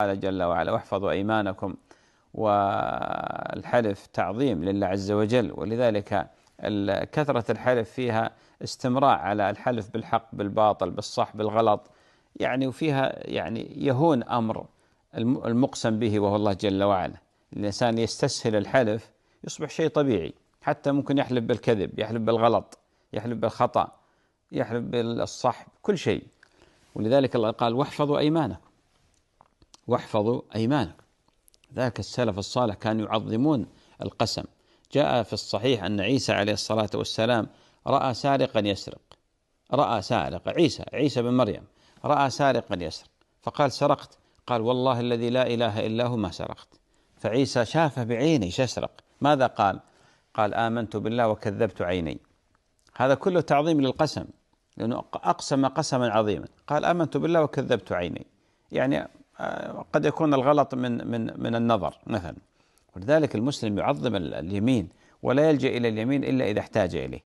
قال جل وعلا واحفظوا أيمانكم والحلف تعظيم لله عز وجل ولذلك كثرة الحلف فيها استمراء على الحلف بالحق بالباطل بالصح بالغلط يعني وفيها يعني يهون أمر المقسم به وهو الله جل وعلا الإنسان يستسهل الحلف يصبح شيء طبيعي حتى ممكن يحلف بالكذب يحلف بالغلط يحلف بالخطأ يحلف بالصح كل شيء ولذلك الله قال واحفظوا أيمانكم واحفظوا أيمانكم ذاك السلف الصالح كانوا يعظمون القسم جاء في الصحيح أن عيسى عليه الصلاة والسلام رأى سارقا يسرق رأى سارق عيسى عيسى بن مريم رأى سارقا يسرق فقال سرقت قال والله الذي لا إله إلا هو ما سرقت فعيسى شافه بعيني يسرق ماذا قال قال آمنت بالله وكذبت عيني هذا كله تعظيم للقسم لأنه أقسم قسما عظيما قال آمنت بالله وكذبت عيني يعني قد يكون الغلط من من من النظر مثلا ولذلك المسلم يعظم اليمين ولا يلجا الى اليمين الا اذا احتاج اليه